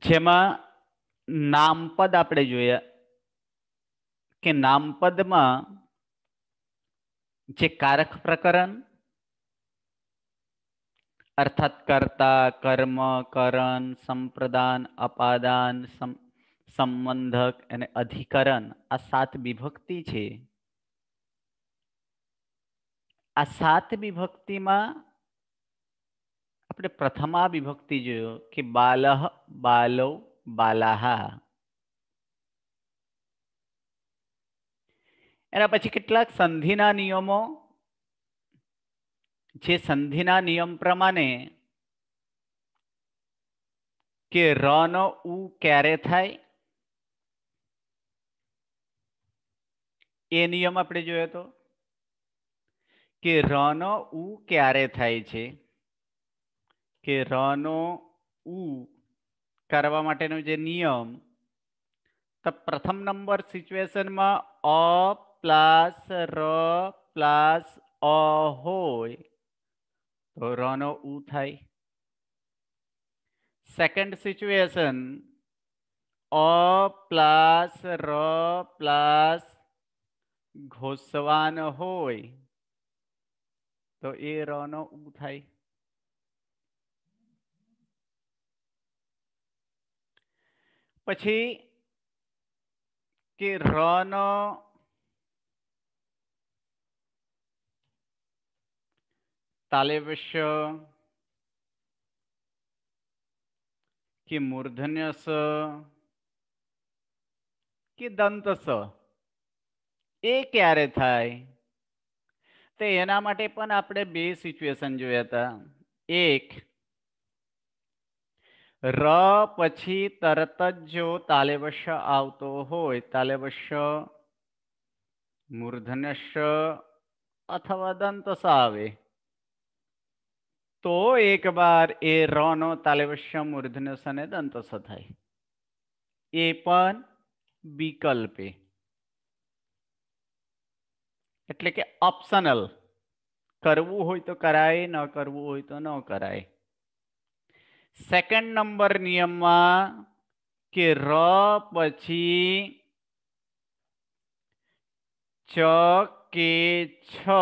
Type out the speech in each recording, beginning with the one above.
જેમાં નામપદ આપણે જોયા કે નામપદમાં જે કારક પ્રકરણ અર્થાત કર્તા કર્મ કરણ સંપ્રદાન અપાદાન સંબંધક અને અધિકરણ આ સાત વિભક્તિ છે આ સાત વિભક્તિમાં આપણે પ્રથમા વિભક્તિ જોયો કે બાલહ બાલવ બાલાહા એના પછી કેટલાક સંધિના નિયમો જે સંધિના નિયમ પ્રમાણે કે રનો ઉ ક્યારે થાય એ નિયમ આપણે જોયો તો કે ર રનો ઉ ક્યારે થાય છે કે રનો ઉ કરવા માટેનો જે નિયમ તો પ્રથમ નંબર સિચ્યુએશનમાં અ પ્લસ ર પ્લસ અ હોય તો રનો ઉ થાય સેકન્ડ સિચ્યુએશન અ પ્લસ ર પ્લસ ઘોસવાન હોય તો એ રનો ઉ થાય પછી કે ર રનો તાલેવશ્ય કે મૂર્ધન્યસ કે દંતસ એ ક્યારે થાય તે એના માટે પણ આપણે બે સિચ્યુએશન જોયા હતા એક ર પછી તરત જ જો તાલેવશ આવતો હોય તાલેવશ મૂર્ધન્યશ અથવા દંત આવે તો એકવાર એ ર નો તાલેવશ્ય મૂર્ધન્યસ અને દંતસ થાય એ પણ વિકલ્પે એટલે કે ઓપ્શનલ કરવું હોય તો કરાય ન કરવું હોય તો ન કરાય सेकंड नंबर नियम में के र पी च के छ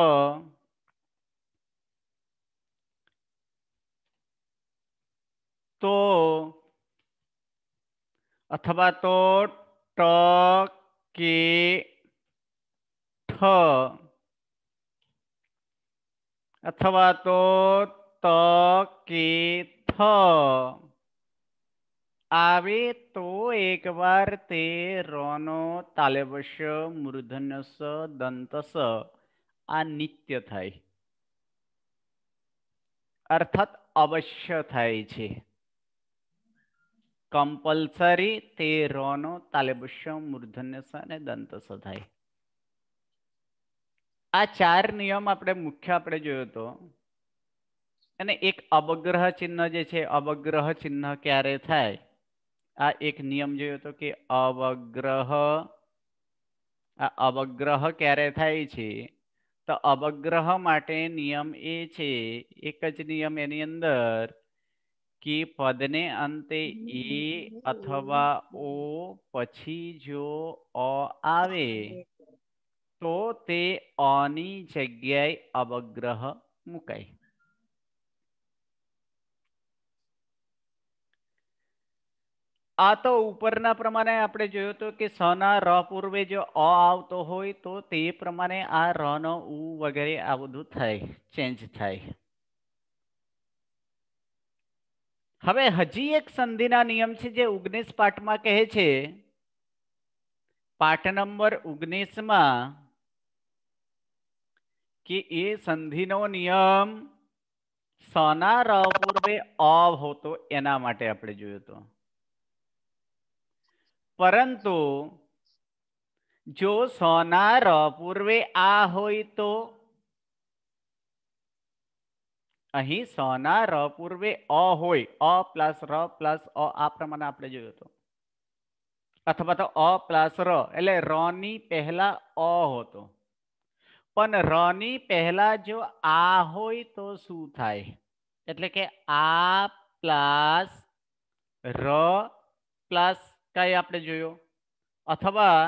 तो अथवा तो ट के ठ अथवा तो त के છ આવે તો એકવાર તે રોનો તાલેવશ મૃધનસ દંતસ આ નિત્ય થાય અર્થાત અવશ્ય થાય છે કમ્પલસરી તે રોનો તાલેબશ મૂર્ધન્યસ અને દંતસ થાય આ ચાર નિયમ આપણે મુખ્ય આપણે જોયો હતો અને એક અવગ્રહ ચિહ્ન જે છે અવગ્રહ ચિહ્ન ક્યારે થાય આ એક નિયમ જોયો હતો કે અવગ્રહ આ અવગ્રહ ક્યારે થાય છે તો અવગ્રહ માટે નિયમ એ છે એક જ નિયમ એની અંદર કે પદને અંતે એ અથવા ઓ પછી જો અ આવે તો તે અની જગ્યાએ અવગ્રહ મુકાય આ તો ઉપરના પ્રમાણે આપણે જોયું હતું કે સના ર પૂર્વે જો અ આવતો હોય તો તે પ્રમાણે આ ર નો ઉ વગેરે આ બધું થાય ચેન્જ થાય હવે હજી એક સંધિના નિયમ છે જે ઓગણીસ પાઠમાં કહે છે પાઠ નંબર ઓગણીસમાં કે એ સંધિનો નિયમ સના ર પૂર્વે અ હોતો એના માટે આપણે જોયું હતું परंतु जो सोनार पूर्वे आ हो तो अही सोना र पूर्वे अ हो प्लस र प्लस अ आ प्रमाण आप जो तो अथवा तो अ प्लस र एले रनी पहला अ हो तो पन रनी पहला जो आ हो तो शू थे के आ प्लस र प्लस કઈ આપણે જોયો અથવા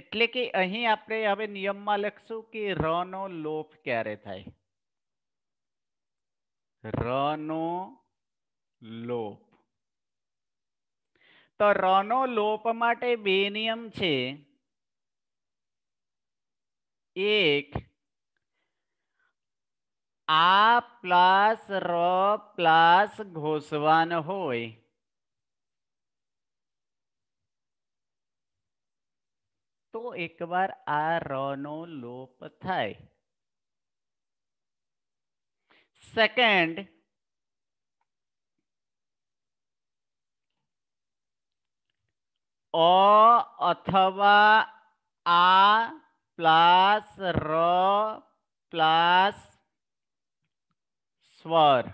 એટલે કે અહીં આપણે હવે નિયમમાં લખશું કે ર નો લોપ ક્યારે થાય ર નો લોપ તો રનો લોપ માટે બે નિયમ છે એક આ પ્લસ ર પ્લસ ઘોષવાન હોય તો એકવાર આ રનો લોપ થાય સેકન્ડ અ અથવા આ પ્લસ ર પ્લસ સ્વર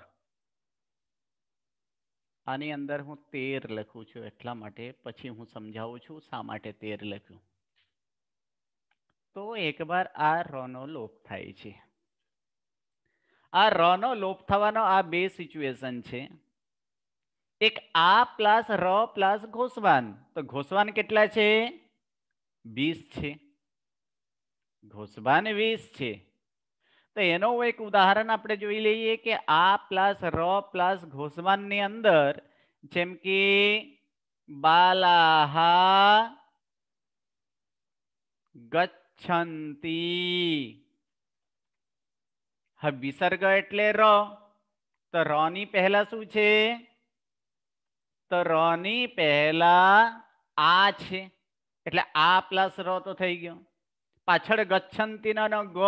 આની અંદર હું તેર લખું છું એટલા માટે પછી હું સમજાવું છું શા માટે તેર લખ્યું તો એકવાર આ રનો લોપ થાય છે આ રનો લોપ થવાનો આ બે સિચ્યુએશન છે એક આ પ્લસ ર પ્લસ ઘોસવાન તો ઘોસવાન કેટલા છે વીસ છે ઘોસવાન વીસ છે તો એનું એક ઉદાહરણ આપણે જોઈ લઈએ કે આ પ્લસ ર પ્લસ ઘોસવાનની અંદર જેમ કે બાલાહા ગચ્છ ગચ્છંતી હવે વિસર્ગ એટલે ર તો ર ની પહેલા શું છે તો ર ની પહેલા આ છે એટલે આ પ્લસ ર તો થઈ ગયો પાછળ ગચ્છંતી નો ગ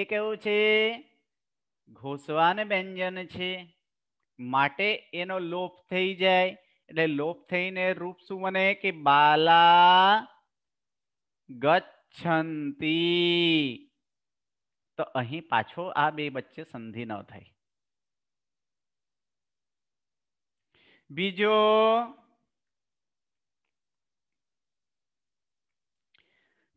એ કેવું છે ઘોસવાન વ્યંજન છે માટે એનો લોપ થઈ જાય એટલે લોપ થઈને રૂપ શું બને કે બાલા ગચ્છ ગચ્છંતી તો અહીં પાછો આ બે વચ્ચે સંધિ ન થાય બીજો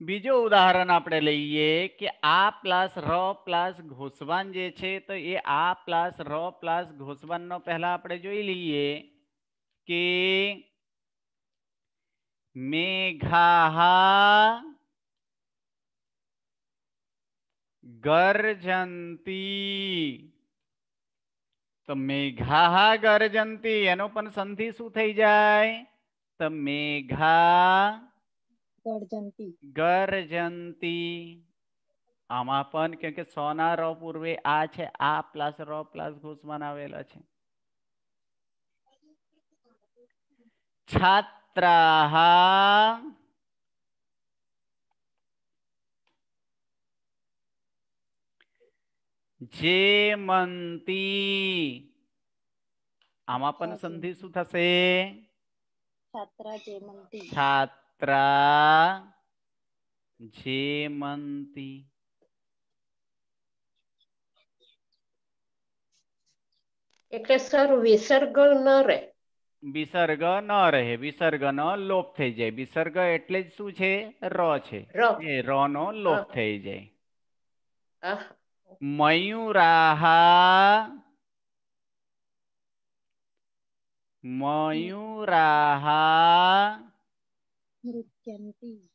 બીજો ઉદાહરણ આપણે લઈએ કે આ પ્લસ ર પ્લસ ઘોસવાન જે છે તો એ આ પ્લસ ર પ્લસ ઘોસવાનનો પહેલા આપણે જોઈ લઈએ કે મેઘાહા ગર્જંતી તો મેઘા ગર્જંતી એનો પણ સંધિ શું થઈ જાય તો મેઘા ગર્જંતી આમાં પણ કેમ કે સોના રો પૂર્વે આ છે આ પ્લસ રો પ્લસ ઘુસમાન આવેલા છે છાત્રાહા જેમંતી આમાં પણ સંધિ શું થશે છાત્રા જેમંતી છાત્રા વિસર્ગ ન રહે વિસર્ગ નો લોપ થઈ જાય વિસર્ગ એટલે જ શું છે ર છે એ ર નો લોપ થઈ જાય મયુરાહ મયુરાહ झटिति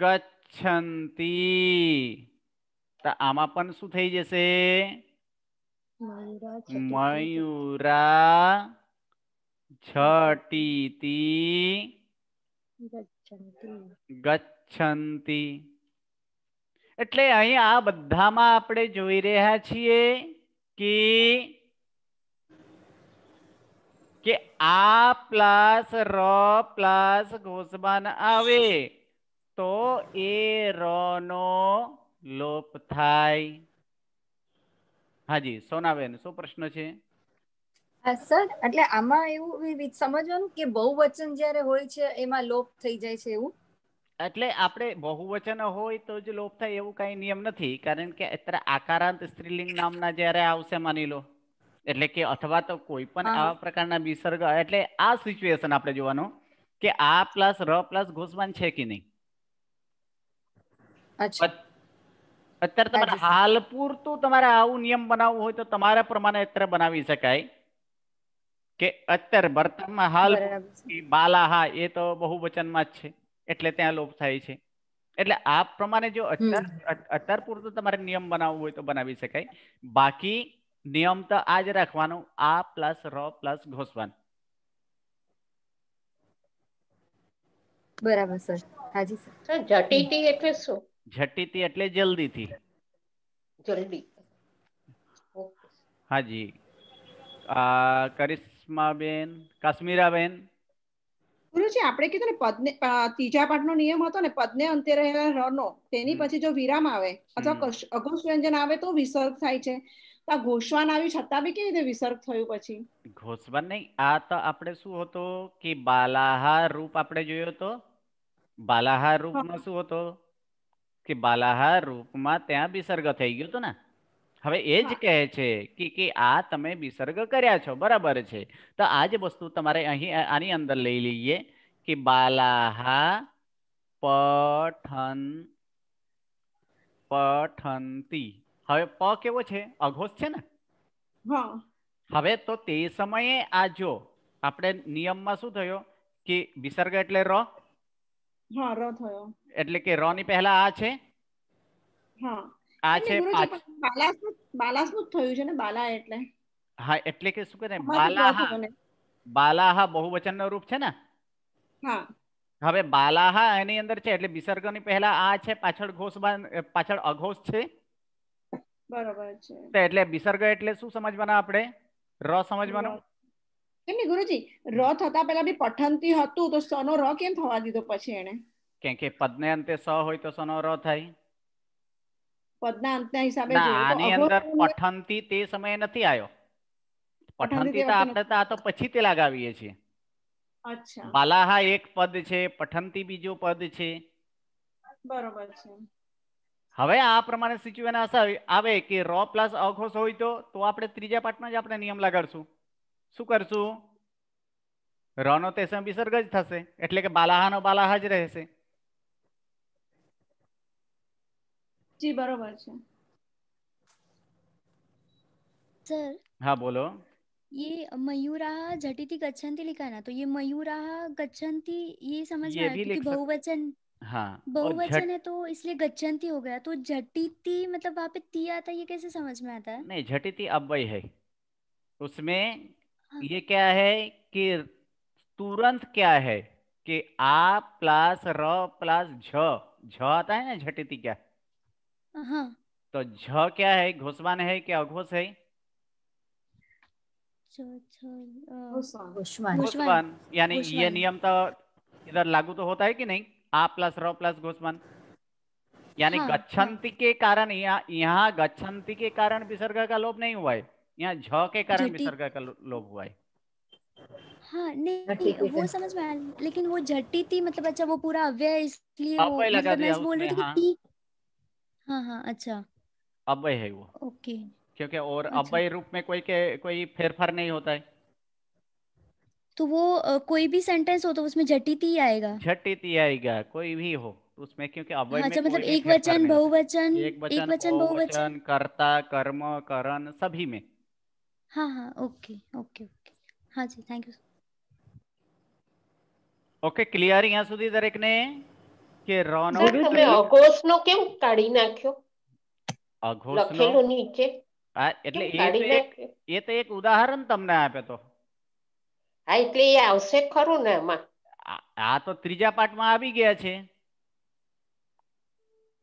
ગચ્છંતી તો આમાં પણ શું થઈ જશે મયુરા झटिति ગચ્છંતિ એટલે અહીં આ બધામાં આપણે જોઈ રહ્યા છીએ કે કે આ પ્લસ ર પ્લસ ઘોષમાન આવે તો એ રનો લોપ થાય હાજી સોનાબેન શું પ્રશ્ન છે સર એટલે આમાં એવું સમજવાનું કે બહુવચન જ્યારે હોય છે એમાં લોપ થઈ જાય છે એવું એટલે આપણે બહુવચન હોય તો જ લોપ થાય એવું કઈ નિયમ નથી કારણ કે અત્યારે આકારાંત સ્ત્રીલિંગ નામના જ્યારે આવશે માની લો એટલે કે અથવા તો કોઈ પણ આવા પ્રકારના વિસર્ગ એટલે આ સિચ્યુએશન આપણે જોવાનું કે આ પ્લસ ર પ્લસ ઘોષવાન છે કે નહીં અત્યારે તમારે હાલ પૂરતું તમારે આવું નિયમ બનાવવું હોય તો તમારા પ્રમાણે અત્યારે બનાવી શકાય કે અત્યારે વર્તમાનમાં હાલ બાલાહા એ તો બહુવચનમાં જ છે એટલે ત્યાં લોપ થાય છે એટલે આ પ્રમાણે જો અત્યાર અત્યાર પૂરતો તમારે નિયમ બનાવવો હોય તો બનાવી શકાય બાકી નિયમ તો આ જ રાખવાનો આ પ્લસ ર પ્લસ ઘોષવાન બરાબર સર હાજી સર જટીતી એટલે શું જટીતી એટલે જલ્દીથી જલ્દી હાજી આ કરીશ સુષ્માબેન કાશ્મીરાબેન ગુરુજી આપણે કીધું ને પદને ત્રીજા પાઠનો નિયમ હતો ને પદને અંતે રહેલા રનો તેની પછી જો વિરામ આવે અથવા અઘોષ વ્યંજન આવે તો વિસર્ગ થાય છે તો ઘોષવાન આવ્યું છતાં બી કેવી રીતે વિસર્ગ થયું પછી ઘોષવાન નહીં આ તો આપણે શું હતો કે બાલાહાર રૂપ આપણે જોયો હતો બાલાહાર રૂપમાં શું હતો કે બાલાહાર રૂપમાં ત્યાં વિસર્ગ થઈ ગયો હતો ને હવે એ જ કહે છે કે કે આ તમે વિસર્ગ કર્યા છો બરાબર છે તો આ જ વસ્તુ તમારે અહીં આની અંદર લઈ લઈએ કે બાલાહા પઠન પઠંતી હવે પ કેવો છે અઘોષ છે ને હવે તો તે સમયે આ જો આપણે નિયમમાં શું થયો કે વિસર્ગ એટલે ર હા ર થયો એટલે કે ર ની પહેલા આ છે હા આ છે બાલાસ થયું છે ને બાલા એટલે હા એટલે કે શું કરે બાલાહ બાલાહ બહુવચન રૂપ છે ને હા હવે બાલાહ એની અંદર છે એટલે વિસર્ગની પહેલા આ છે પાછળ ઘોષ પાછળ અઘોષ છે બરોબર છે એટલે વિસર્ગ એટલે શું સમજવાના આપણે ર સમજવાનો કેમ નહીં ગુરુજી ર થતા પહેલા બી પઠંતી હતું તો સનો ર કેમ થવા દીધો પછી એને કેમ કે પદને અંતે સ હોય તો સનો ર થાય પદના અંતના હિસાબે આની અંદર પઠંતી તે સમયે નથી આવ્યો પઠંતી તો આપણે તો આ તો પછી તે લગાવીએ છીએ અચ્છા બાલાહા એક પદ છે પઠંતી બીજો પદ છે બરોબર છે હવે આ પ્રમાણે સિચ્યુએશન આવે કે રો પ્લસ અઘોષ હોય તો તો આપણે ત્રીજા પાઠમાં જ આપણે નિયમ લગાડશું શું કરશું રનો તે સમય વિસર્ગ જ થશે એટલે કે બાલાહાનો બાલાહા જ રહેશે जी बराबर छे सर हाँ बोलो ये मयूरा झटिति गच्छन्ति लिखा ना तो ये मयूरा गच्छन्ति ये समझ में आती है बहुवचन हाँ बहुवचन है तो इसलिए गच्छन्ति हो गया तो झटिति मतलब वहां पे ती आता ये कैसे समझ में आता है नहीं झटिति अव्यय है उसमें हाँ। ये क्या है कि तुरंत क्या है कि आ प्लस र प्लस झ झ आता है ना झटिति क्या हाँ। तो झ क्या है घोषवान है कि अघोष है घुसवान यानी ये नियम तो इधर लागू तो होता है कि नहीं आ प्लस र प्लस घोषवान यानी हाँ, गच्छन्ति हाँ. के कारण यहाँ गच्छन्ति के कारण विसर्ग का लोभ नहीं हुआ है यहाँ झ के कारण विसर्ग का लोभ हुआ है हाँ नहीं वो समझ में आया लेकिन वो झट्टी थी मतलब अच्छा वो पूरा अव्यय इसलिए वो, मतलब मैं बोल रही थी कि हाँ। हाँ हाँ अच्छा अव्यय है वो ओके क्योंकि और अच्छा। अव्यय रूप में कोई के, कोई फेरफार नहीं होता है तो वो कोई भी सेंटेंस हो तो उसमें झटित ही आएगा झटित ही आएगा कोई भी हो तो उसमें क्योंकि अव्यय हाँ, में अच्छा, मतलब एक वचन बहुवचन एक वचन बहुवचन कर्ता कर्म करण सभी में हाँ हाँ ओके ओके ओके हाँ जी थैंक यू ओके क्लियर यहाँ सुधी સુધી દરેકને કે રોનો તમે અઘોષનો કેમ કાઢી નાખ્યો અઘોષનો લખેલું નીચે હા એટલે એ એ તો એક ઉદાહરણ તમને આપે તો હા એટલે એ આવશે ખરું ને એમાં આ તો ત્રીજા પાઠમાં આવી ગયા છે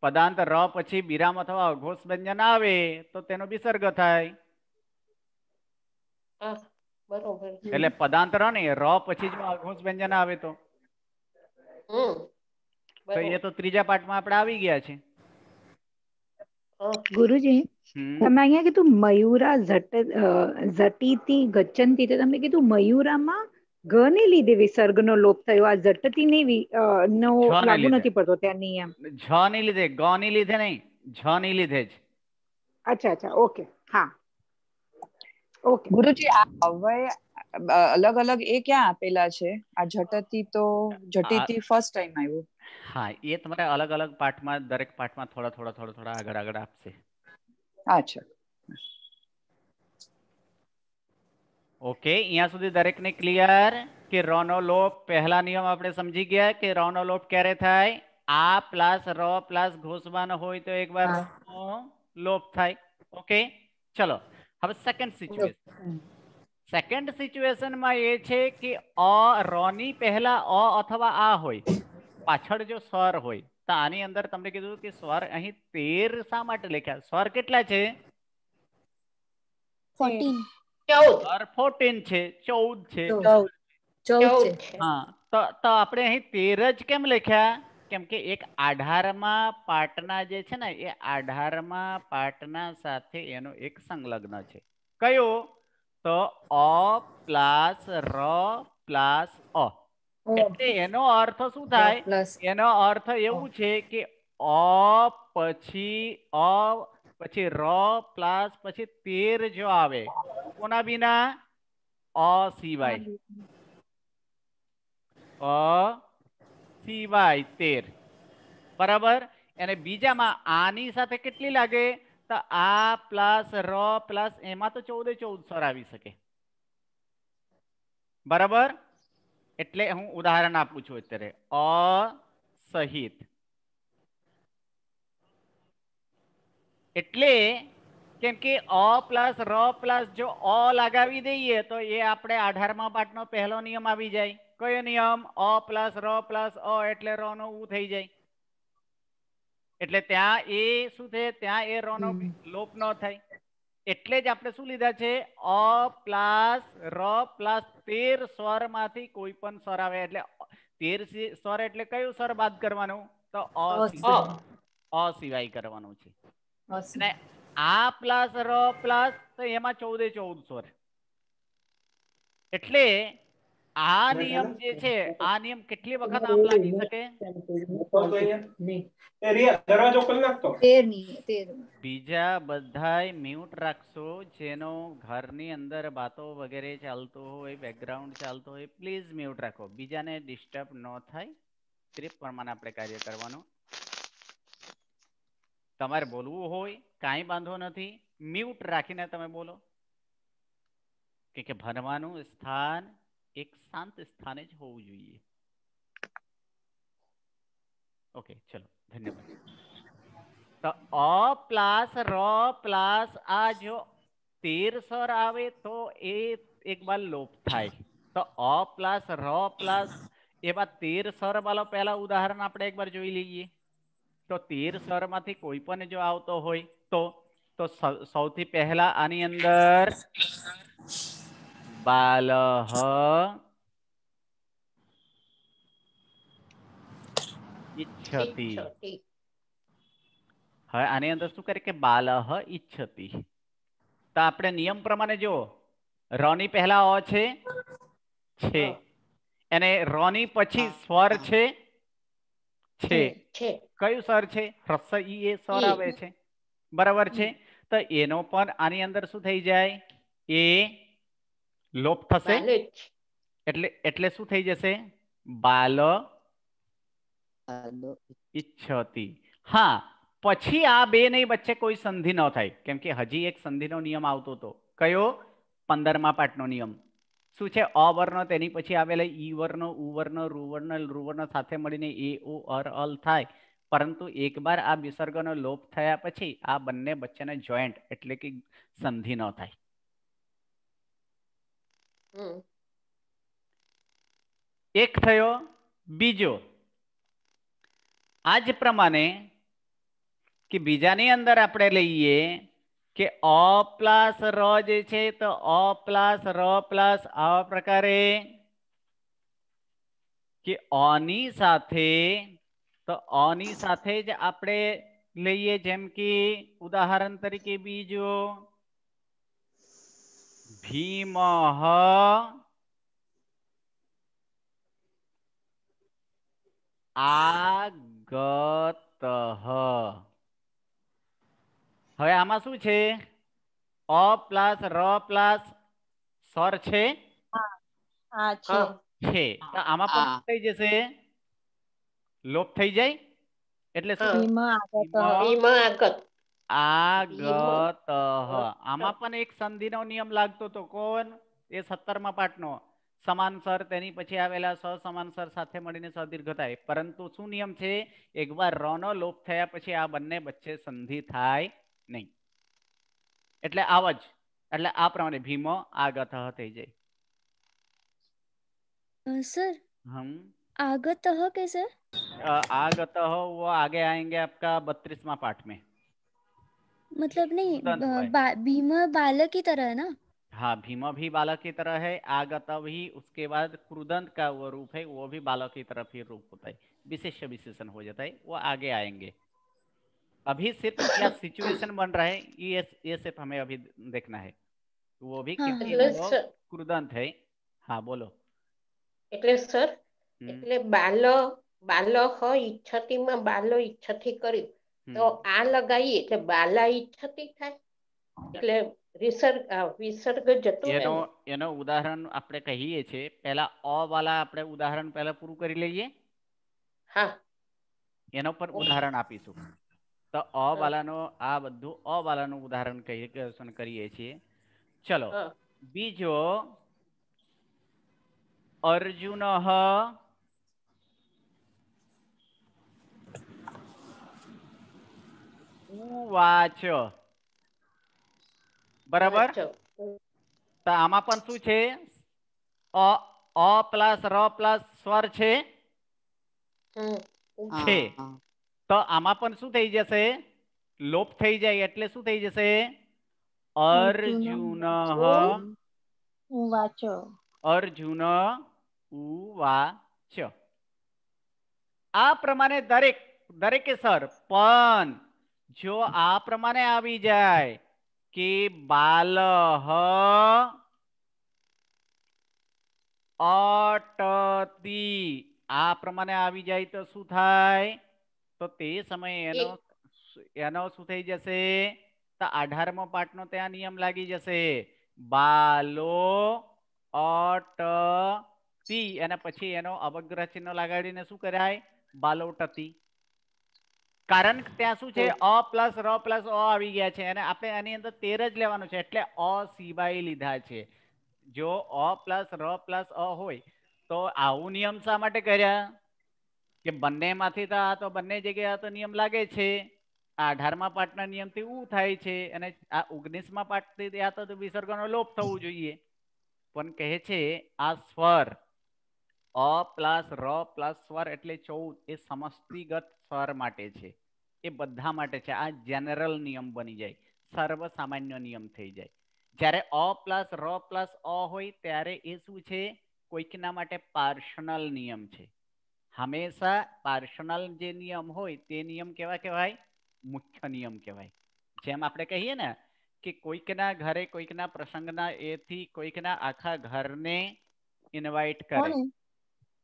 પદાંત ર પછી બિરામ અથવા અઘોષ વ્યંજન આવે તો તેનો વિસર્ગ થાય બરોબર એટલે પદાંત ર ને ર પછી જ અઘોષ વ્યંજન આવે તો હમ તો એ તો ત્રીજા પાઠમાં આપણે આવી ગયા છે ગુરુજી તમે અહીંયા કીધું મયુરા ઝટ ઝટીથી ગચ્છંતી તો તમે કીધું મયુરામાં ગ ને લીધે વિસર્ગ નો લોપ થયો આ ઝટતી ને નો લાગુ નથી પડતો ત્યાં નિયમ જ ને લીધે ગ ની લીધે નહીં જ ને લીધે જ અચ્છા અચ્છા ઓકે હા ઓકે ગુરુજી આ અવય અલગ અલગ એ ક્યાં આપેલા છે આ જટતી તો જટીથી ફર્સ્ટ ટાઈમ આવ્યું હા એ તમારે અલગ અલગ પાઠમાં દરેક પાઠમાં થોડા થોડા થોડા થોડા આગળ આગળ આપશે અચ્છા ઓકે અહીંયા સુધી દરેકને ક્લિયર કે રોનોલોપ પહેલા નિયમ આપણે સમજી ગયા કે રોનોલોપ ક્યારે થાય આ પ્લસ રો પ્લસ ઘોષવાનો હોય તો એકવાર લોપ થાય ઓકે ચલો હવે સેકન્ડ સિચ્યુએશન સેકન્ડ સિચ્યુએશનમાં એ છે કે અ રોની પહેલા અ અથવા આ હોય પાછળ જો સ્વર હોય તો આની અંદર તમને કીધું કે સ્વર અહીં તેર શા માટે લખ્યા સ્વર કેટલા છે અહીં તેર જ કેમ લખ્યા કેમ એક આધારમાં પાટના જે છે ને એ આધારમાં પાટના સાથે એનો એક સંલગ્ન છે કયો તો અ પ્લાસ ર પ્લાસ અ એટલે એનો અર્થ શું થાય એનો અર્થ એવું છે કે અ પછી અ પછી ર પ્લસ પછી તેર જો આવે કોના વિના અ સિવાય અ સિવાય તેર બરાબર અને બીજામાં આની સાથે કેટલી લાગે તો આ પ્લસ ર પ્લસ એમાં તો ચૌદે ચૌદ સર આવી શકે બરાબર એટલે હું ઉદાહરણ આપું છું અત્યારે અ સહિત એટલે કેમ કે અ પ્લસ ર પ્લસ જો અ લગાવી દઈએ તો એ આપણે અઢારમા પાઠનો પહેલો નિયમ આવી જાય કયો નિયમ અ પ્લસ ર પ્લસ અ એટલે ર નો ઉ થઈ જાય એટલે ત્યાં એ શું થાય ત્યાં એ ર નો લોપ ન થાય એટલે જ આપણે શું લીધા છે અ પ્લસ ર પ્લસ તેર સ્વર માંથી કોઈ પણ સ્વર આવે એટલે તેર સ્વર એટલે કયું સ્વર બાદ કરવાનું તો અ સિવાય કરવાનું છે અને આ પ્લસ ર પ્લસ તો એમાં ચૌદે ચૌદ સ્વર એટલે આ નિયમ જે છે આ નિયમ કેટલી વખત આમ લાગી શકે બીજા બધા મ્યુટ રાખશો જેનો ઘરની અંદર વાતો વગેરે ચાલતો હોય બેકગ્રાઉન્ડ ચાલતો હોય પ્લીઝ મ્યુટ રાખો બીજાને ડિસ્ટર્બ ન થાય સ્ક્રિપ્ટ પ્રમાણે આપણે કાર્ય કરવાનું તમારે બોલવું હોય કાંઈ બાંધો નથી મ્યુટ રાખીને તમે બોલો કે ભણવાનું સ્થાન એક શાંત સ્થાને જ હોવું જોઈએ ઓકે ચલો ધન્યવાદ તો અ પ્લસ ર પ્લસ આ જો તેર તેરસર આવે તો એ એકવાર લોપ થાય તો અ પ્લસ ર પ્લસ એવા તેરસર વાળો પહેલા ઉદાહરણ આપણે એકવાર જોઈ લઈએ તો તેર તેરસરમાંથી કોઈ પણ જો આવતો હોય તો તો સૌથી પહેલા આની અંદર બાલહ ઈચ્છતી હવે આની અંદર શું કરે કે બાલહ ઈચ્છતી તો આપણે નિયમ પ્રમાણે જુઓ રોની પહેલા અ છે છે અને રની પછી સ્વર છે છે કયું સ્વર છે હ્રસ ઈ એ સ્વર આવે છે બરાબર છે તો એનો પણ આની અંદર શું થઈ જાય એ લોપ થશે એટલે એટલે શું થઈ જશે બાલ ઈચ્છતી હા પછી આ બે નહીં વચ્ચે કોઈ સંધિ ન થાય કેમ કે હજી એક સંધિનો નિયમ આવતો હતો કયો પંદરમા પાઠનો નિયમ શું છે અવર્ણ તેની પછી આવેલા ઈ વર્ણ ઉવર્ણ રૂવર્ણ રૂવર્ણ સાથે મળીને એ ઓ અર અલ થાય પરંતુ એકવાર આ વિસર્ગનો લોપ થયા પછી આ બંને વચ્ચેના જોઈન્ટ એટલે કે સંધિ ન થાય એક થયો બીજો આજ પ્રમાણે કે બીજાની અંદર આપણે લઈએ કે અ પ્લસ ર જે છે તો અ પ્લસ ર પ્લસ આવા પ્રકારે કે અની સાથે તો અની સાથે જ આપણે લઈએ જેમ કે ઉદાહરણ તરીકે બીજો ભીમ આગત હવે આમાં શું છે અ પ્લસ ર પ્લસ સર છે તો આમાં પણ થઈ જશે લોપ થઈ જાય એટલે આગત આગત આમાં પણ એક સંધિનો નિયમ લાગતો હતો કોણ એ સત્તરમાં પાઠનો સમાંતર તેની પછી આવેલા સ સસમાનસર સાથે મળીને સદીર્ઘ થાય પરંતુ શું નિયમ છે એકવાર ર નો લોપ થયા પછી આ બંને વચ્ચે સંધિ થાય નહીં એટલે આવજ એટલે આ પ્રમાણે ભીમો આગત થઈ જાય સર હમ આગત કે સર આગત આગે आगे आएंगे आपका बत्तीसवा पाठ में मतलब नहीं बा, भीमा बालक की तरह है ना हाँ भीमा भी बालक की तरह है आगत भी उसके बाद क्रुदंत का वो रूप है वो भी बालक की तरह फिर रूप होता है विशेष विशेषण हो जाता है वो आगे आएंगे अभी सिर्फ क्या सिचुएशन बन रहा है ये ये सिर्फ हमें अभी देखना है वो भी हाँ, वो हाँ। क्रुदंत है हाँ बोलो सर बालो बालो हो इच्छा थी मैं बालो इच्छा थी करी તો આ લગાવીએ એટલે બાલાઈ થતી થાય એટલે વિસર્ગ વિસર્ગ જતો એનો એનો ઉદાહરણ આપણે કહીએ છીએ પહેલા અ વાલા આપણે ઉદાહરણ પહેલા પૂરું કરી લઈએ હા એનો પર ઉદાહરણ આપીશું તો અ વાલાનો આ બધું અ વાલાનું ઉદાહરણ કહીએ કરીએ છીએ ચલો બીજો અર્જુન સુવાચ બરાબર તો આમાં પણ શું છે અ પ્લસ ર પ્લસ સ્વર છે છે તો આમાં પણ શું થઈ જશે લોપ થઈ જાય એટલે શું થઈ જશે અર્જુન ઉવાચ અર્જુન આ પ્રમાણે દરેક દરેકે સર પણ જો આ પ્રમાણે આવી જાય કે બાલહ અટતી આ પ્રમાણે આવી જાય તો શું થાય તો તે સમયે એનો એનો શું થઈ જશે તો અઢારમો નો ત્યાં નિયમ લાગી જશે બાલો અટતી અને પછી એનો અવગ્રહ ચિહ્ન લગાડીને શું કરાય બાલોટતી કારણ કે ત્યાં શું છે અ પ્લસ ર પ્લસ અ આવી ગયા છે અને આપણે આની અંદર તેર જ લેવાનું છે એટલે અ સિવાય લીધા છે જો અ પ્લસ ર પ્લસ અ હોય તો આવું નિયમ શા માટે કર્યા કે બંનેમાંથી તો આ તો બંને જગ્યાએ તો નિયમ લાગે છે આ અઢારમાં પાઠના નિયમથી ઉ થાય છે અને આ ઓગણીસમાં પાઠથી આ તો વિસર્ગનો લોપ થવું જોઈએ પણ કહે છે આ સ્વર અ પ્લસ ર પ્લસ સ્વર એટલે ચૌદ એ સમષ્ટિગત સર માટે છે એ બધા માટે છે આ જનરલ નિયમ બની જાય સર્વ સામાન્ય નિયમ થઈ જાય જ્યારે અ પ્લસ ર પ્લસ અ હોય ત્યારે એ શું છે કોઈકના માટે પાર્શનલ નિયમ છે હંમેશા પાર્શનલ જે નિયમ હોય તે નિયમ કેવા કહેવાય મુખ્ય નિયમ કહેવાય જેમ આપણે કહીએ ને કે કોઈકના ઘરે કોઈકના પ્રસંગના એથી કોઈકના આખા ઘરને ઇન્વાઇટ કરે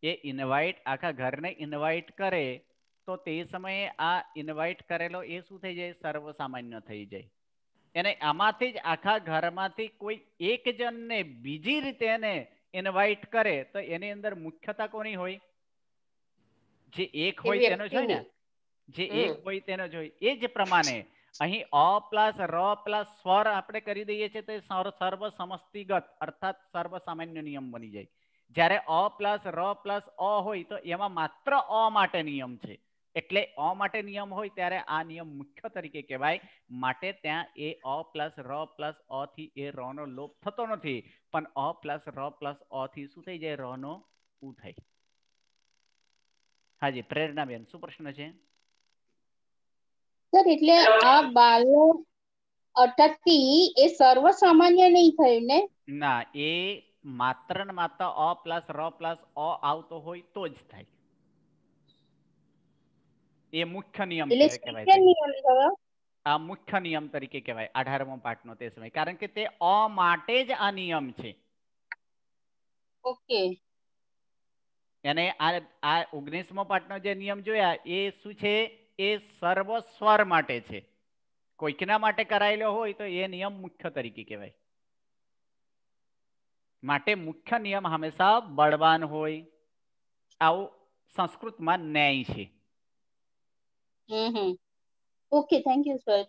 એ ઇન્વાઇટ આખા ઘરને ઇન્વાઇટ કરે તો તે સમયે આ ઇન્વાઇટ કરેલો એ શું થઈ જાય સર્વસામાન્ય થઈ જાય એને આમાંથી જ આખા ઘરમાંથી કોઈ એક જણને બીજી રીતે એને ઇન્વાઇટ કરે તો એની અંદર મુખ્યતા કોની હોય જે એક હોય તેનો જ ને જે એક હોય તેનો જ એ જ પ્રમાણે અહીં અ પ્લસ ર પ્લસ સ્વર આપણે કરી દઈએ છીએ તો સર્વ સમસ્તિગત અર્થાત સર્વ સામાન્ય નિયમ બની જાય જ્યારે અ પ્લસ ર પ્લસ અ હોય તો એમાં માત્ર અ માટે નિયમ છે એટલે અ માટે નિયમ હોય ત્યારે આ નિયમ મુખ્ય તરીકે કહેવાય માટે ત્યાં એ અ પ્લસ ર પ્લસ અ થી એ ર નો લોપ થતો નથી પણ અ પ્લસ ર પ્લસ અ થી શું થઈ જાય ર નો ઉ થઈ હાજી પ્રેરણાબેન શું પ્રશ્ન છે સર એટલે આ બાલો અટકી એ સર્વ સામાન્ય નહીં થયું ને ના એ માત્ર ને માત્ર અ પ્લસ ર પ્લસ અ આવતો હોય તો જ થાય એ મુખ્ય નિયમ આ મુખ્ય નિયમ તરીકે કહેવાય અઢારમો પાઠનો તે સમય કારણ કે તે અ માટે જ આ નિયમ છે ઓકે એને આ આ ઓગણીસમો પાઠનો જે નિયમ જોયા એ શું છે એ સર્વસ્વર માટે છે કોઈકના માટે કરાયેલો હોય તો એ નિયમ મુખ્ય તરીકે કહેવાય માટે મુખ્ય નિયમ હંમેશા બળવાન હોય આવું સંસ્કૃતમાં ન્યાય છે ઓકે થેન્ક યુ સર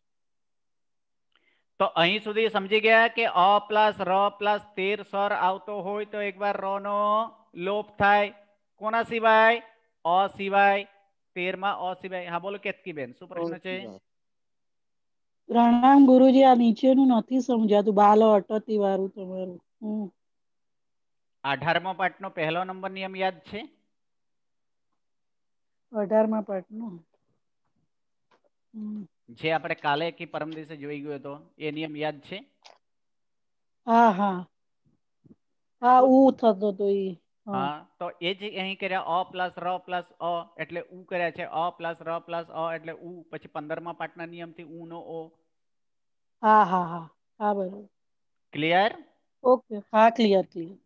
તો અહીં સુધી સમજી ગયા કે અ પ્લસ ર પ્લસ તેર સર આવતો હોય તો એકવાર ર નો લોપ થાય કોના સિવાય અ સિવાય તેર માં અ સિવાય હા બોલો કેતકી બેન શું પ્રશ્ન છે પ્રણામ ગુરુજી આ નીચેનું નથી સમજાતું બાલ અટતી વાળું તમારું અઢારમા પાઠ નો પહેલો નંબર નિયમ યાદ છે અઢારમા પાઠ નો જે આપણે કાલે કે પરમ દિવસે જોઈ ગયો હતો એ નિયમ યાદ છે હા હા હા ઉ થતો તો એ હા તો એ જ અહીં કર્યા અ પ્લસ ર પ્લસ અ એટલે ઉ કર્યા છે અ પ્લસ ર પ્લસ અ એટલે ઉ પછી પંદરમા પાઠના નિયમથી ઉ નો ઓ હા હા હા હા બરોબર ક્લિયર ઓકે હા ક્લિયર ક્લિયર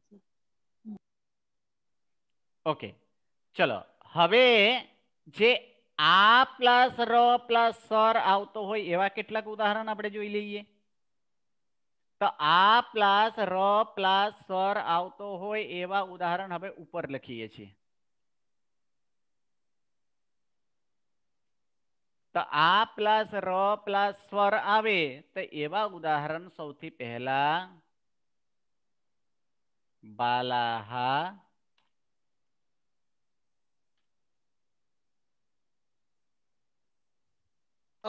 ઓકે ચલો હવે જે આ પ્લસ ર પ્લસ સ્વર આવતો હોય એવા કેટલાક ઉદાહરણ આપણે જોઈ લઈએ તો આ પ્લસ ર પ્લસ સ્વર આવતો હોય એવા ઉદાહરણ હવે ઉપર લખીએ છીએ તો આ પ્લસ ર પ્લસ સ્વર આવે તો એવા ઉદાહરણ સૌથી પહેલા બાલાહા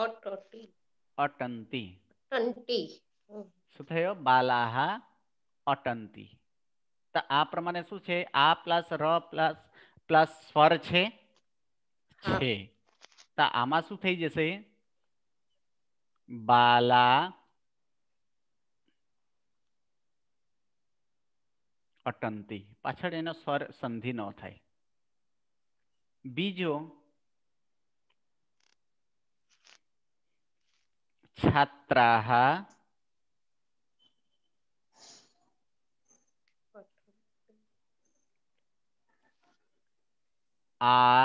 અટટી અટંતી શું થયો બાલાહા અટંતી તો આ પ્રમાણે શું છે આ પ્લસ ર પ્લસ પ્લસ સ્વર છે છે તો આમાં શું થઈ જશે બાલા અટંતી પાછળ એનો સ્વર સંધિ ન થાય બીજો छात्राः आ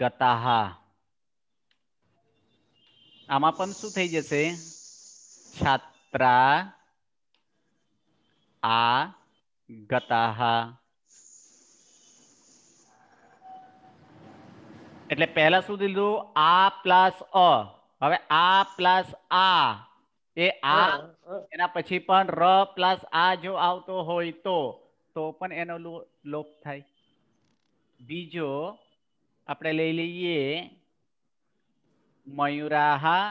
ગતાહ આમાં પણ શું થઈ જશે છાત્રા આ ગતાહ એટલે પહેલા શું દીધું આ પ્લસ અ હવે આ પ્લસ આ એ આ એના પછી પણ ર પ્લસ આ જો આવતો હોય તો તો પણ એનો લોપ થાય બીજો આપણે લઈ લઈએ મયુરાહા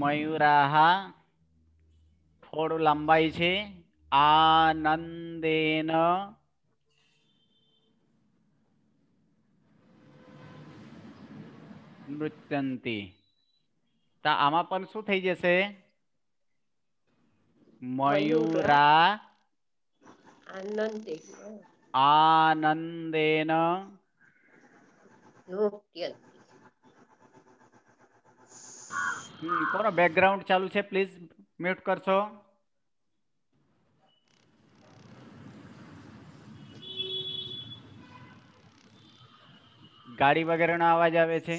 મયુરાહા થોડું લંબાઈ છે આનંદેન મૃત્યંતી તો આમાં પણ શું થઈ જશે મયુરા આનંદેન કોનો બેકગ્રાઉન્ડ ચાલુ છે પ્લીઝ મ્યુટ કરશો ગાડી વગેરે વગેરેનો અવાજ આવે છે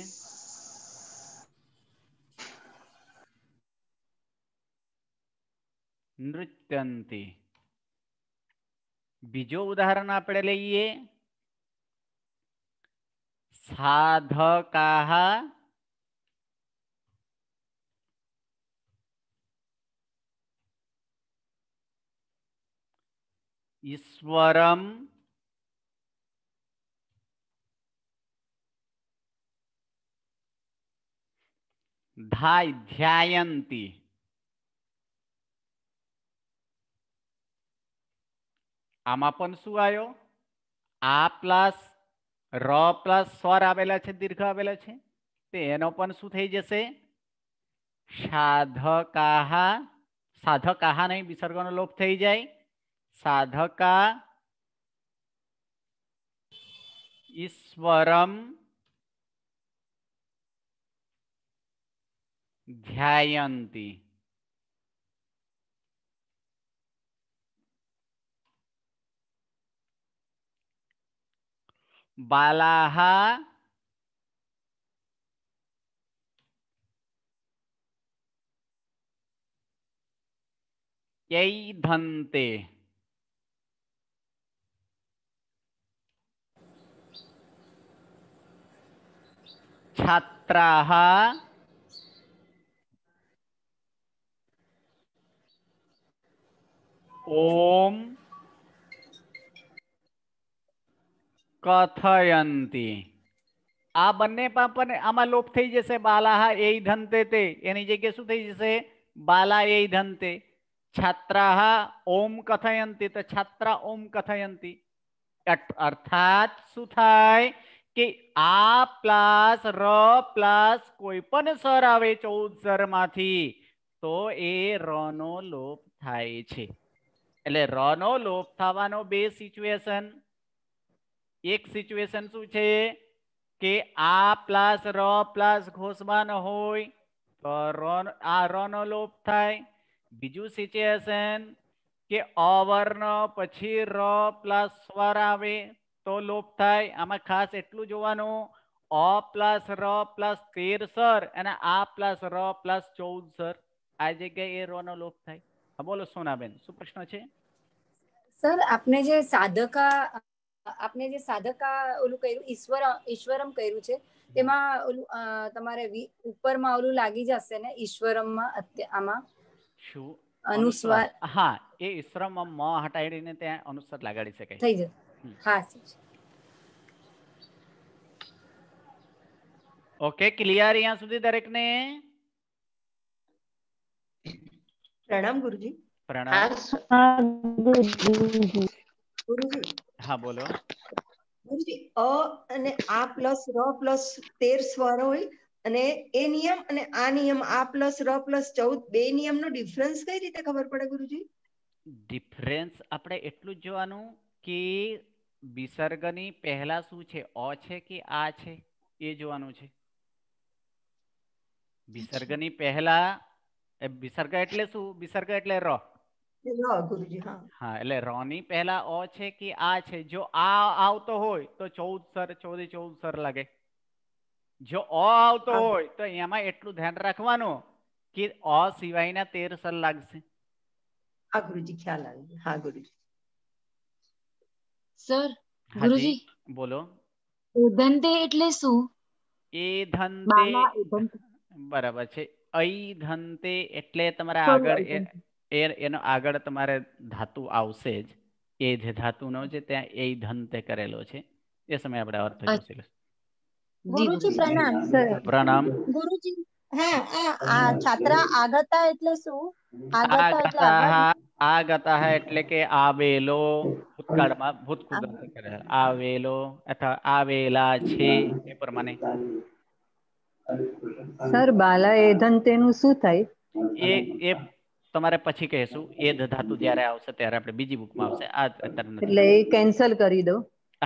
નૃત્યંતી બીજો ઉદાહરણ આપણે લઈએ સાધકાહ ઈશ્વરમ ધાય ધ્યાયંતી આમાં પણ શું આવ્યો આ પ્લસ ર પ્લસ સ્વર આવેલા છે દીર્ઘ આવેલા છે તે એનો પણ શું થઈ જશે સાધકાહા સાધકાહા નહીં વિસર્ગનો લોપ થઈ જાય સાધકા ઈશ્વરમ ધ્યાયંતી बालाः यैधन्ते छात्राः ઓમ કથયંતી આ બંને પણ આમાં લોપ થઈ જશે બાલાહ એ ધનતે તે એની જગ્યાએ શું થઈ જશે બાલા એ ધનતે છાત્રાહ ઓમ કથયંતી તો છાત્રા ઓમ કથયંતી અર્થાત શું થાય કે આ પ્લસ ર પ્લસ કોઈ પણ સર આવે ચૌદ સર માંથી તો એ ર નો લોપ થાય છે એટલે ર નો લોપ થવાનો બે સિચ્યુએશન એક સિચ્યુએશન શું છે કે આ પ્લસ ર પ્લસ ઘોષમાં હોય તો ર આ ર નો લોપ થાય બીજું સિચ્યુએશન કે અવર્ણ પછી ર પ્લસ સ્વર આવે તો લોપ થાય આમાં ખાસ એટલું જોવાનું અ પ્લસ ર પ્લસ તેર સર અને આ પ્લસ ર પ્લસ ચૌદ સર આ જગ્યાએ એ ર નો લોપ થાય હા બોલો સોનાબેન શું પ્રશ્ન છે સર આપને જે સાધકા આપને જે સાધકા ઓલું કર્યું ઈશ્વર ઈશ્વરમ કર્યું છે તેમાં ઓલું તમારે ઉપરમાં ઓલું લાગી જશે ને ઈશ્વરમમાં આમાં શું અનુસ્વાર હા એ ઈશ્વરમમાં મ હટાડીને ત્યાં અનુસ્વાર લગાડી શકાય થઈ જશે હા ઓકે ક્લિયર અહીંયા સુધી દરેકને પ્રણામ ગુરુજી નિયમ અને ડિફરન્સ કઈ રીતે ખબર પડે ગુરુજી ડિફરન્સ આપણે એટલું જ જોવાનું કે વિસર્ગની પહેલા શું છે અ છે કે આ છે એ જોવાનું છે ની પહેલા એ વિસર્ગ એટલે શું વિસર્ગ એટલે ર હા એટલે ર ની પહેલા અ છે કે આ છે જો આ આવતો હોય તો ચૌદ સર ચૌદે ચૌદ સર લાગે જો અ આવતો હોય તો એમાં એટલું ધ્યાન રાખવાનું કે અ સિવાયના તેર સર લાગશે હા ગુરુજી ખ્યાલ આવી હા ગુરુજી સર ગુરુજી બોલો ઉદંતે એટલે શું એ ધંતે બરાબર છે અઈ ધનતે એટલે તમારા આગળ એ એનો આગળ તમારે ધાતુ આવશે જ એ જે ધાતુનો જે ત્યાં એ ધનતે કરેલો છે એ સમય આપણે અર્થ જોઈશું ગુરુજી પ્રણામ સર પ્રણામ ગુરુજી હા આ છાત્રા આગતા એટલે શું આગતા આગતા એટલે કે આવેલો ભૂતકાળમાં ભૂતકાળ આવેલો અથવા આવેલા છે એ પ્રમાણે સર બાલા એ એધન તેનું શું થાય એ એ તમારે પછી કહેશું એ ધાતુ જ્યારે આવશે ત્યારે આપણે બીજી બુકમાં આવશે આ એટલે એ કેન્સલ કરી દો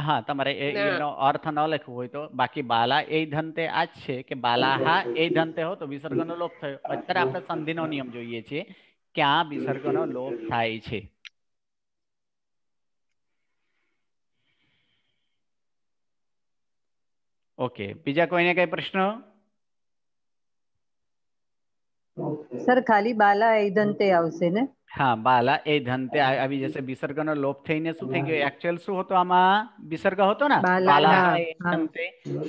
હા તમારે એનો અર્થ ન લખવો હોય તો બાકી બાલા એ ધનતે આ જ છે કે બાલા હા એ ધનતે હો તો વિસર્ગનો લોપ થયો અત્યારે આપણે સંધિનો નિયમ જોઈએ છીએ ક્યાં વિસર્ગનો લોપ થાય છે ઓકે બીજા કોઈને કઈ પ્રશ્ન સર ખાલી બાલા એ આવશે ને હા બાલા એ ધનતે આવી જશે વિસર્ગનો લોપ થઈને શું થઈ ગયો એક્ચ્યુઅલ શું હતો આમાં વિસર્ગ હતો ને બાલા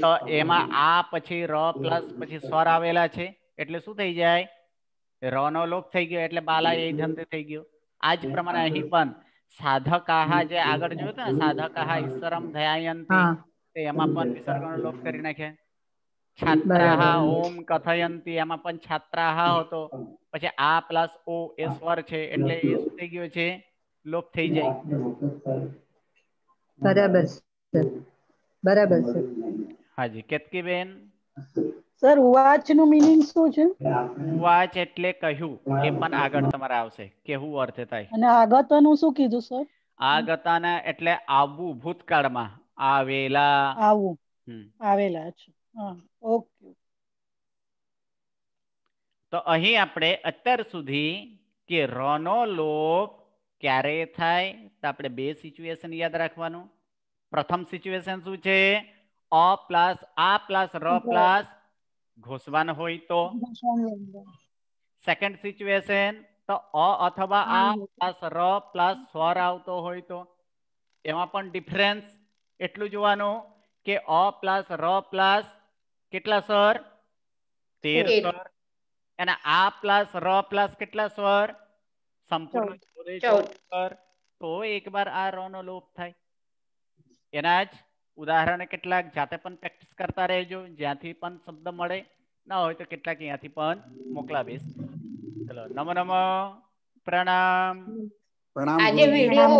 તો એમાં આ પછી ર પ્લસ પછી સ્વર આવેલા છે એટલે શું થઈ જાય ર નો લોપ થઈ ગયો એટલે બાલા એ ધંતે થઈ ગયો આ જ પ્રમાણે અહીં પણ સાધકાહા જે આગળ જોયું હતું ને આહા ઈશ્વરમ ધ્યાયંતી એમાં પણ વિસર્ગનો લોપ કરી નાખ્યા છાત્રાહ ઓમ કથયંતી એમાં પણ છાત્રાહ હતો પછી આ પ્લસ ઓ એ સ્વર છે એટલે એ શું થઈ ગયો છે લોપ થઈ જાય બરાબર બરાબર હાજી કેતકી બેન સર વાચ નું મીનિંગ શું છે વાચ એટલે કહ્યું એ પણ આગળ તમારે આવશે કેવું અર્થ થાય અને આગત નું શું કીધું સર આગતાના એટલે આવવું ભૂતકાળમાં આવેલા આવું આવેલા છે તો અહીં આપણે અત્યાર સુધી કે રનો લોપ ક્યારે થાય તો આપણે બે સિચ્યુએશન યાદ રાખવાનું પ્રથમ સિચ્યુએશન શું છે અ પ્લસ આ પ્લસ ર પ્લસ ઘોષવાન હોય તો સેકન્ડ સિચ્યુએશન તો અ અથવા આ પ્લસ ર પ્લસ સ્વર આવતો હોય તો એમાં પણ ડિફરન્સ એટલું જોવાનું કે અ પ્લસ ર પ્લસ કેટલા સ્વર તેર સ્વર અને આ પ્લસ ર પ્લસ કેટલા સ્વર સંપૂર્ણ સ્વર તો એકવાર આ ર નો લોપ થાય એના જ ઉદાહરણ કેટલાક જાતે પણ પ્રેક્ટિસ કરતા રહેજો જ્યાંથી પણ શબ્દ મળે ના હોય તો કેટલાક અહીંયાથી પણ મોકલાવીશ ચલો નમો નમો પ્રણામ પ્રણામ આજે વિડિયો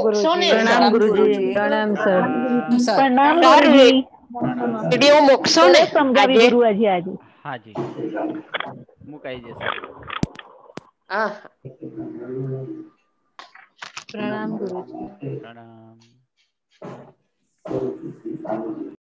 પ્રણામ ગુરુજી પ્રણામ સર પ્રણામ ગુરુજી વિડીયો મૂકશો ને સમજાવી દીધું હજી આજે હાજી મુકાઈ જશે હા પ્રણામ ગુરુજી પ્રણામ